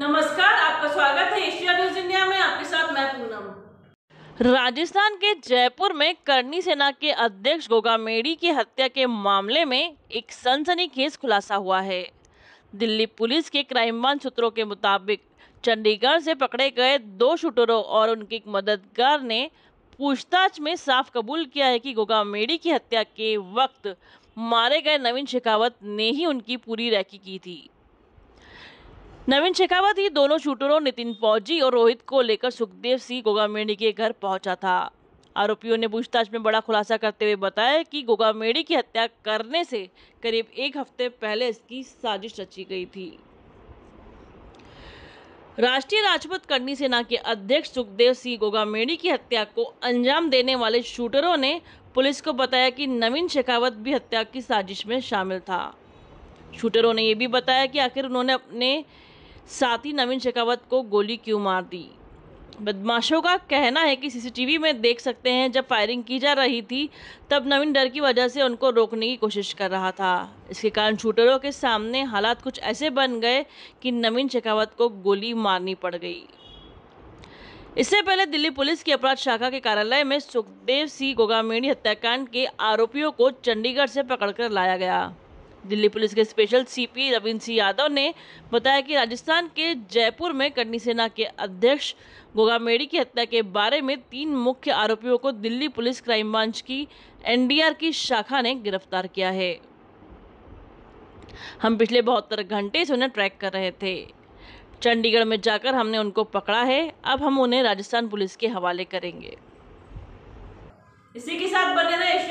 नमस्कार आपका स्वागत है एशिया न्यूज इंडिया में आपके साथ मैं पूनम राजस्थान के जयपुर में करनी सेना के अध्यक्ष गोगा मेडी की हत्या के मामले में एक सनसनी केस खुलासा हुआ है दिल्ली पुलिस के क्राइम ब्रांच सूत्रों के मुताबिक चंडीगढ़ से पकड़े गए दो शूटरों और उनके एक मददगार ने पूछताछ में साफ कबूल किया है कि गोगा मेडी की हत्या के वक्त मारे गए नवीन शेखावत ने ही उनकी पूरी रैकी की थी नवीन शेखावत ही दोनों शूटरों नितिन फौजी और रोहित को लेकर सुखदेव सिंह गोगामेड़ी के घर पहुंचा था आरोपियों ने पूछताछ में बड़ा खुलासा करते हुए बताया कि गोगामेड़ी की हत्या करने से करीब एक हफ्ते पहले इसकी साजिश रची गई थी राष्ट्रीय राजपथ करनी सेना के अध्यक्ष सुखदेव सिंह गोगामेड़ी की हत्या को अंजाम देने वाले शूटरों ने पुलिस को बताया कि नवीन शेखावत भी हत्या की साजिश में शामिल था शूटरों ने यह भी बताया कि आखिर उन्होंने अपने साथ ही नवीन शेखावत को गोली क्यों मार दी बदमाशों का कहना है कि सीसीटीवी में देख सकते हैं जब फायरिंग की जा रही थी तब नवीन डर की वजह से उनको रोकने की कोशिश कर रहा था इसके कारण शूटरों के सामने हालात कुछ ऐसे बन गए कि नवीन शेखावत को गोली मारनी पड़ गई इससे पहले दिल्ली पुलिस की अपराध शाखा के कार्यालय में सुखदेव सिंह गोगामेणी हत्याकांड के आरोपियों को चंडीगढ़ से पकड़कर लाया गया दिल्ली पुलिस के स्पेशल सीपी रविंद्र सिंह यादव ने बताया कि राजस्थान के जयपुर में कटनी सेना के अध्यक्ष गोगा मेड़ी की हत्या के बारे में तीन मुख्य आरोपियों को दिल्ली पुलिस क्राइम ब्रांच की एनडीआर की शाखा ने गिरफ्तार किया है हम पिछले बहत्तर घंटे से उन्हें ट्रैक कर रहे थे चंडीगढ़ में जाकर हमने उनको पकड़ा है अब हम उन्हें राजस्थान पुलिस के हवाले करेंगे इसी के साथ बने रहे